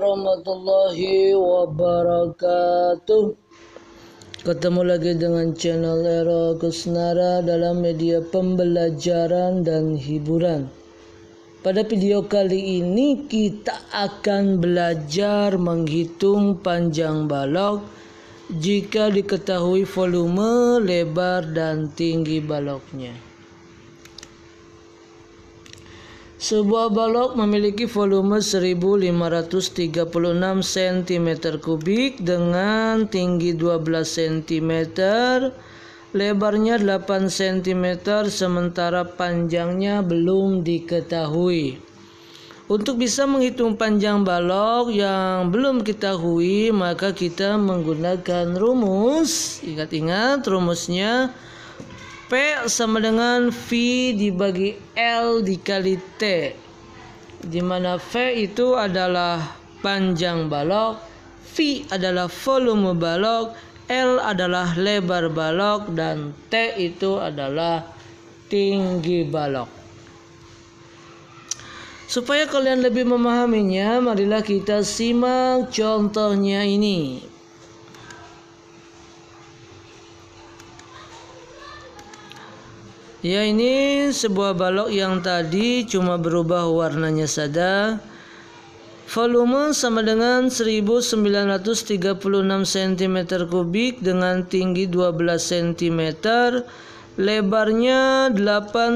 warahmatullahi wabarakatuh Ketemu lagi dengan channel Ero Kusnara dalam media pembelajaran dan hiburan Pada video kali ini kita akan belajar menghitung panjang balok jika diketahui volume, lebar, dan tinggi baloknya. Sebuah balok memiliki volume 1536 cm kubik dengan tinggi 12 cm, lebarnya 8 cm sementara panjangnya belum diketahui. Untuk bisa menghitung panjang balok yang belum diketahui, maka kita menggunakan rumus. Ingat-ingat rumusnya P sama dengan V dibagi L dikali T dimana V itu adalah panjang balok V adalah volume balok L adalah lebar balok dan T itu adalah tinggi balok supaya kalian lebih memahaminya marilah kita simak contohnya ini Ya ini sebuah balok yang tadi cuma berubah warnanya saja. Volume sama dengan 1936 cm kubik dengan tinggi 12 cm. Lebarnya 8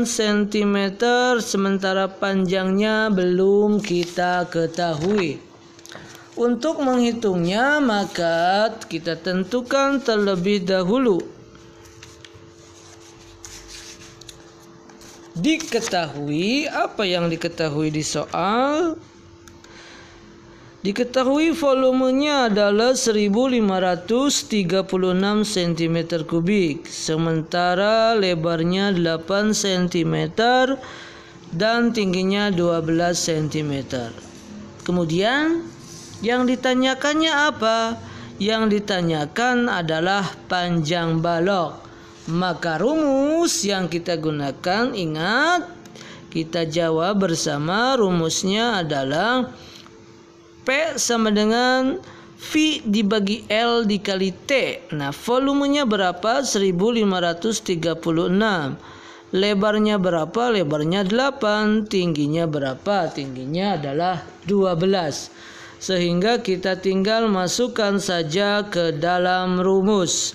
cm sementara panjangnya belum kita ketahui. Untuk menghitungnya maka kita tentukan terlebih dahulu diketahui apa yang diketahui di soal Diketahui volumenya adalah 1536 cm kubik, sementara lebarnya 8 cm dan tingginya 12 cm. Kemudian yang ditanyakannya apa? Yang ditanyakan adalah panjang balok. Maka rumus yang kita gunakan ingat kita jawab bersama rumusnya adalah P sama dengan V dibagi L dikali T. Nah, volumenya berapa? 1536. Lebarnya berapa? Lebarnya 8. Tingginya berapa? Tingginya adalah 12. Sehingga kita tinggal masukkan saja ke dalam rumus.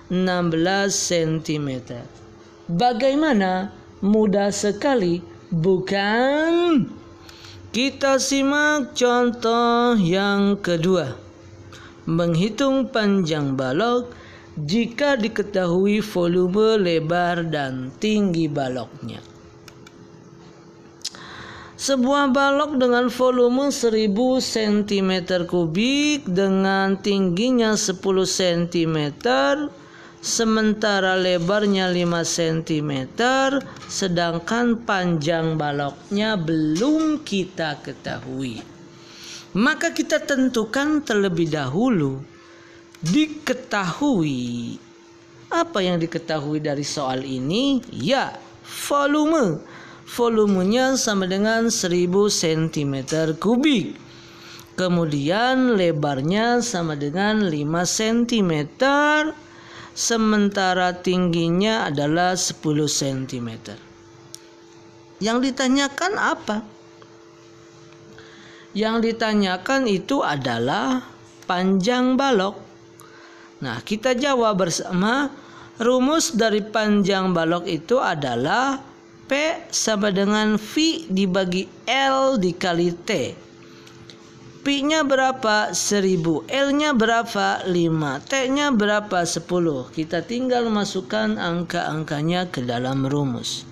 16 cm. Bagaimana? Mudah sekali, bukan? Kita simak contoh yang kedua. Menghitung panjang balok jika diketahui volume lebar dan tinggi baloknya. Sebuah balok dengan volume 1000 cm kubik dengan tingginya 10 cm sementara lebarnya 5 cm sedangkan panjang baloknya belum kita ketahui maka kita tentukan terlebih dahulu diketahui apa yang diketahui dari soal ini ya volume volumenya sama dengan 1000 cm kubik kemudian lebarnya sama dengan 5 cm sementara tingginya adalah 10 cm. Yang ditanyakan apa? Yang ditanyakan itu adalah panjang balok. Nah, kita jawab bersama rumus dari panjang balok itu adalah P sama dengan V dibagi L dikali T. P-nya berapa? 1000. L-nya berapa? 5. T-nya berapa? 10. Kita tinggal masukkan angka-angkanya ke dalam rumus.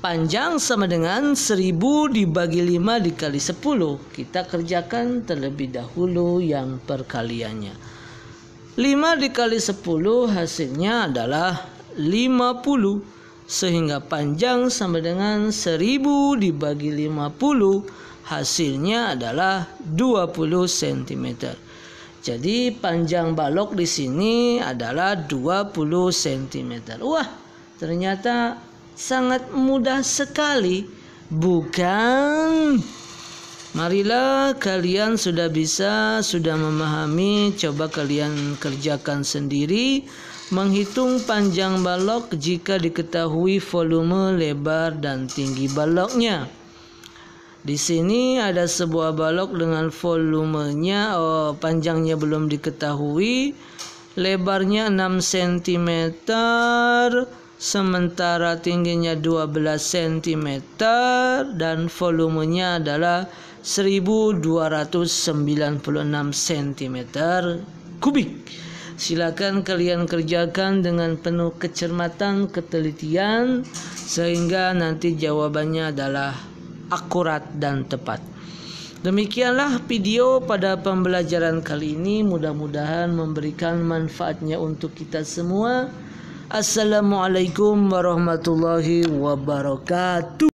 Panjang sama dengan 1000 dibagi 5 dikali 10. Kita kerjakan terlebih dahulu yang perkaliannya. 5 dikali 10 hasilnya adalah 50. Sehingga panjang sama dengan 1000 dibagi 50 hasilnya adalah 20 cm. Jadi panjang balok di sini adalah 20 cm. Wah, ternyata sangat mudah sekali, bukan? Marilah kalian sudah bisa, sudah memahami, coba kalian kerjakan sendiri menghitung panjang balok jika diketahui volume, lebar dan tinggi baloknya. Di sini ada sebuah balok dengan volumenya oh, panjangnya belum diketahui, lebarnya 6 cm, sementara tingginya 12 cm dan volumenya adalah 1296 cm kubik. Silakan kalian kerjakan dengan penuh kecermatan, ketelitian sehingga nanti jawabannya adalah akurat dan tepat. Demikianlah video pada pembelajaran kali ini. Mudah-mudahan memberikan manfaatnya untuk kita semua. Assalamualaikum warahmatullahi wabarakatuh.